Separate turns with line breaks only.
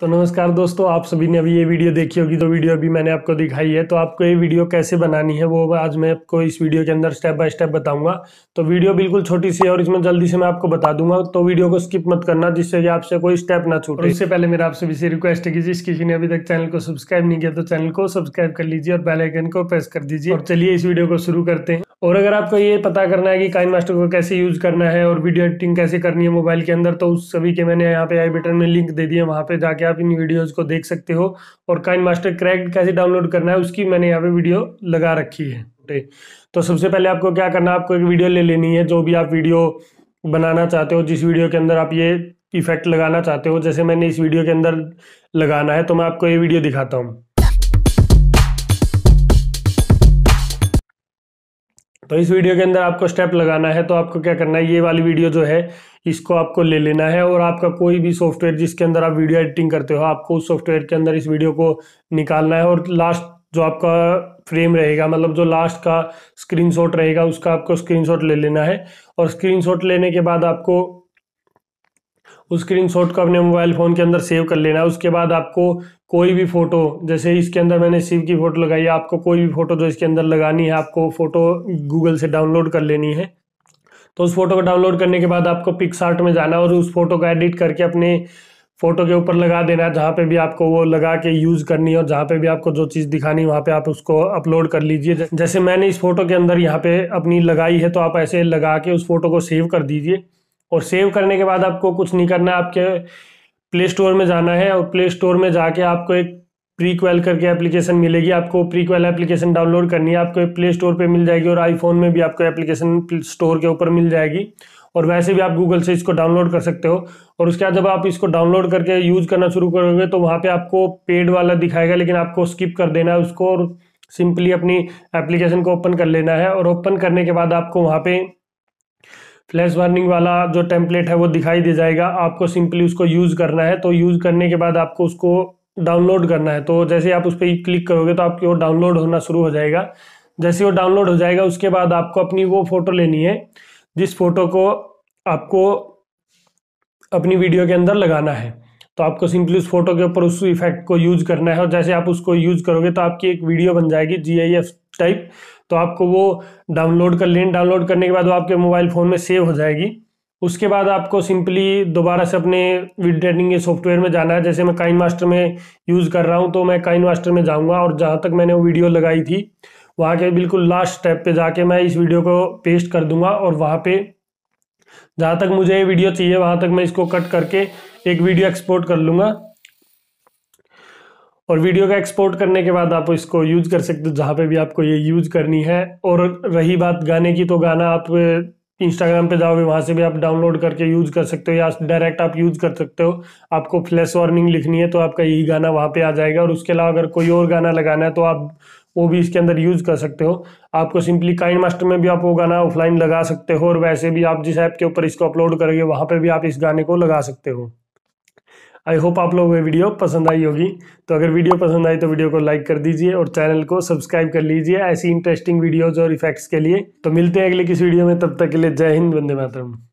तो नमस्कार दोस्तों आप सभी ने अभी ये वीडियो देखी होगी तो वीडियो अभी मैंने आपको दिखाई है तो आपको ये वीडियो कैसे बनानी है वो आज मैं आपको इस वीडियो के अंदर स्टेप बाय स्टेप बताऊंगा तो वीडियो बिल्कुल छोटी सी है और इसमें जल्दी से मैं आपको बता दूंगा तो वीडियो को स्किप मत करना जिससे कि आपसे कोई स्टेप ना छूट इससे पहले मेरा आपसे भी से रिक्वेस्ट है कि जिस किसी ने अभी तक चैनल को सब्सक्राइब नहीं किया तो चैनल को सब्सक्राइब कर लीजिए और बेलाइकन को प्रेस कर दीजिए और चलिए इस वीडियो को शुरू करते हैं और अगर आपको ये पता करना है कि काइन मास्टर को कैसे यूज करना है और वीडियो एडिटिंग कैसे करनी है मोबाइल के अंदर तो उस सभी के मैंने यहाँ पे आई बटन में लिंक दे दिए वहाँ पे जाके आप इन वीडियोज़ को देख सकते हो और काइन मास्टर क्रैक कैसे डाउनलोड करना है उसकी मैंने यहाँ पे वीडियो लगा रखी है तो सबसे पहले आपको क्या करना है आपको एक वीडियो ले लेनी है जो भी आप वीडियो बनाना चाहते हो जिस वीडियो के अंदर आप ये इफेक्ट लगाना चाहते हो जैसे मैंने इस वीडियो के अंदर लगाना है तो मैं आपको ये वीडियो दिखाता हूँ तो इस वीडियो के अंदर आपको स्टेप लगाना है तो आपको क्या करना है ये वाली वीडियो जो है इसको आपको ले लेना है और आपका कोई भी सॉफ्टवेयर जिसके अंदर आप वीडियो एडिटिंग करते हो आपको उस सॉफ्टवेयर के अंदर इस वीडियो को निकालना है और लास्ट जो आपका फ्रेम रहेगा मतलब जो लास्ट का स्क्रीनशॉट रहेगा उसका आपको स्क्रीनशॉट ले लेना है और स्क्रीनशॉट लेने के बाद आपको उस शॉट को अपने मोबाइल फ़ोन के अंदर सेव कर लेना है उसके बाद आपको कोई भी फ़ोटो जैसे इसके अंदर मैंने शिव की फ़ोटो लगाई है आपको कोई भी फ़ोटो जो इसके अंदर लगानी है आपको फ़ोटो गूगल से डाउनलोड कर लेनी है तो उस फोटो को डाउनलोड करने के बाद आपको पिकसार्ट में जाना और उस फोटो को एडिट करके अपने फोटो के ऊपर लगा देना है जहाँ पर भी आपको वो लगा के यूज़ करनी है और जहाँ पर भी आपको जो चीज़ दिखानी है वहाँ पर आप उसको अपलोड कर लीजिए जैसे मैंने इस फोटो के अंदर यहाँ पे अपनी लगाई है तो आप ऐसे लगा के उस फोटो को सेव कर दीजिए और सेव करने के बाद आपको कुछ नहीं करना है आपके प्ले स्टोर में जाना है और प्ले स्टोर में जाके आपको एक प्रीक्वेल करके एप्लीकेशन मिलेगी आपको प्रीक्वेल एप्लीकेशन डाउनलोड करनी है आपको प्ले स्टोर पे मिल जाएगी और आईफोन में भी आपको एप्लीकेशन स्टोर के ऊपर मिल जाएगी और वैसे भी आप गूगल से इसको डाउनलोड कर सकते हो और उसके बाद जब आप इसको डाउनलोड करके यूज करना शुरू करोगे तो वहाँ पे आपको पेड वाला दिखाएगा लेकिन आपको स्किप कर देना है उसको और सिंपली अपनी एप्लीकेशन को ओपन कर लेना है और ओपन करने के बाद आपको वहाँ पर फ्लैश वार्निंग वाला जो टेम्पलेट है वो दिखाई दे जाएगा आपको सिंपली उसको यूज़ करना है तो यूज़ करने के बाद आपको उसको डाउनलोड करना है तो जैसे आप उस पर क्लिक करोगे तो आपकी वो डाउनलोड होना शुरू हो जाएगा जैसे वो डाउनलोड हो जाएगा उसके बाद आपको अपनी वो फ़ोटो लेनी है जिस फ़ोटो को आपको अपनी वीडियो के अंदर लगाना है तो आपको सिंपली उस फोटो के ऊपर उस इफेक्ट को यूज़ करना है और जैसे आप उसको यूज़ करोगे तो आपकी एक वीडियो बन जाएगी जी आई एफ टाइप तो आपको वो डाउनलोड कर लिंक डाउनलोड करने के बाद वो आपके मोबाइल फ़ोन में सेव हो जाएगी उसके बाद आपको सिंपली दोबारा से अपने वीडियो ट्रेडिंग के सॉफ्टवेयर में जाना है जैसे मैं काइन मास्टर में यूज़ कर रहा हूँ तो मैं काइन मास्टर में जाऊँगा और जहाँ तक मैंने वो वीडियो लगाई थी वहाँ के बिल्कुल लास्ट स्टेप पे जाके मैं इस वीडियो को पेस्ट कर दूंगा और वहाँ पे जहाँ तक मुझे ये वीडियो चाहिए वहाँ तक मैं इसको कट करके एक वीडियो एक्सपोर्ट कर लूँगा और वीडियो का एक्सपोर्ट करने के बाद आप इसको यूज कर सकते हो जहाँ पे भी आपको ये यूज करनी है और रही बात गाने की तो गाना आप इंस्टाग्राम पे जाओगे वहाँ से भी आप डाउनलोड करके यूज कर सकते हो या डायरेक्ट आप यूज कर सकते हो आपको फ्लैश वार्निंग लिखनी है तो आपका यही गाना वहाँ पे आ जाएगा और उसके अलावा अगर कोई और गाना लगाना है तो आप वो भी इसके अंदर यूज कर सकते हो आपको सिंपली काइंड मास्टर में भी आप वो गाना ऑफलाइन लगा सकते हो और वैसे भी आप जिस ऐप के ऊपर इसको अपलोड करोगे वहाँ पर भी आप इस गाने को लगा सकते हो आई होप आप लोगों को वीडियो पसंद आई होगी तो अगर वीडियो पसंद आई तो वीडियो को लाइक कर दीजिए और चैनल को सब्सक्राइब कर लीजिए ऐसी इंटरेस्टिंग वीडियोज और इफेक्ट्स के लिए तो मिलते हैं अगले किस वीडियो में तब तक के लिए जय हिंद वंदे मातरम